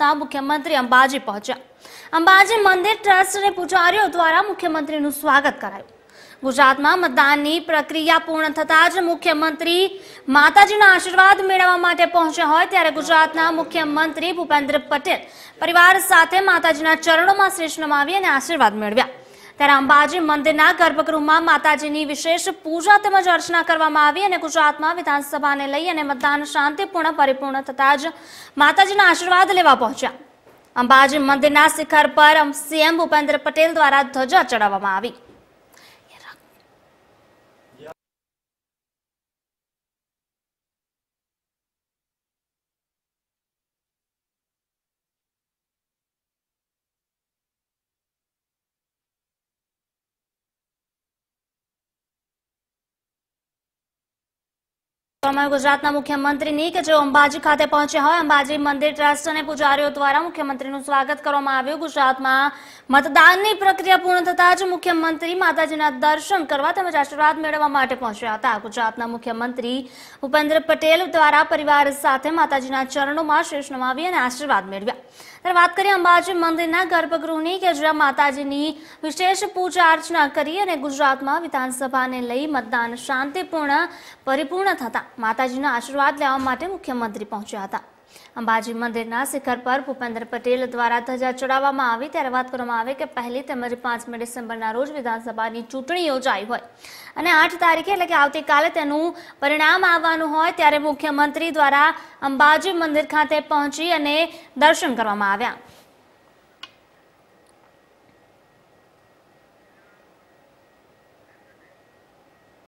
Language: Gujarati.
આપતા મુખ્યમંત્રી અંબાજી પહોંચ્યા અંબાજી મંદિર ટ્રસ્ટને પૂજારીઓ દ્વારા મુખ્યમંત્રીનું સ્વાગત કરાયું ગુજરાતમાં મતદાનની પ્રક્રિયા પૂર્ણ થતાં જ મુખ્યમંત્રી માતાજીના આશીર્વાદ મેળવવા માટે પહોંચ્યા હોય ત્યારે ગુજરાતના મુખ્યમંત્રી ભૂપેન્દ્ર પટેલ પરિવાર સાથે માતાજીના ચરણોમાં શ્રેષ્ઠ નમાવી અને આશીર્વાદ મેળવ્યા ત્યારે અંબાજી મંદિરના ગર્ભગૃહમાં માતાજીની વિશેષ પૂજા તેમજ અર્ચના કરવામાં આવી અને ગુજરાતમાં વિધાનસભાને લઈ અને મતદાન શાંતિપૂર્ણ પરિપૂર્ણ થતા જ માતાજીના આશીર્વાદ લેવા પહોંચ્યા અંબાજી મંદિરના શિખર પર સીએમ ભૂપેન્દ્ર પટેલ દ્વારા ધ્વજા ચડાવવામાં આવી અમારા ગુજરાતના મુખ્યમંત્રીની કે જેઓ અંબાજી ખાતે પહોંચ્યા હોય અંબાજી મંદિર ટ્રસ્ટ અને પૂજારીઓ દ્વારા મુખ્યમંત્રીનું સ્વાગત કરવામાં આવ્યું ગુજરાતમાં મતદાનની પ્રક્રિયા પૂર્ણ થતાં જ મુખ્યમંત્રી માતાજીના દર્શન કરવા તેમજ આશીર્વાદ મેળવવા માટે પહોંચ્યા હતા ગુજરાતના મુખ્યમંત્રી ભૂપેન્દ્ર પટેલ દ્વારા પરિવાર સાથે માતાજીના ચરણોમાં શીશ નમાવી અને આશીર્વાદ મેળવ્યા ત્યારે વાત કરીએ અંબાજી મંદિરના ગર્ભગૃહની કે જ્યાં માતાજીની વિશેષ પૂજા અર્ચના કરી અને ગુજરાતમાં વિધાનસભાને લઈ મતદાન શાંતિપૂર્ણ પરિપૂર્ણ થતા માતાજીના આશીર્વાદ લેવા માટે મુખ્યમંત્રી પહોંચ્યા હતા અંબાજી મંદિરના શિખર પર ભૂપેન્દ્ર પટેલ દ્વારા ધજા ચડાવવામાં આવી ત્યારે વાત કરવામાં આવે કે પહેલી તેમજ પાંચમી ડિસેમ્બરના રોજ વિધાનસભાની ચૂંટણી યોજાઈ હોય અને આઠ તારીખે એટલે કે આવતીકાલે તેનું પરિણામ આવવાનું હોય ત્યારે મુખ્યમંત્રી દ્વારા અંબાજી મંદિર ખાતે પહોંચી અને દર્શન કરવામાં આવ્યા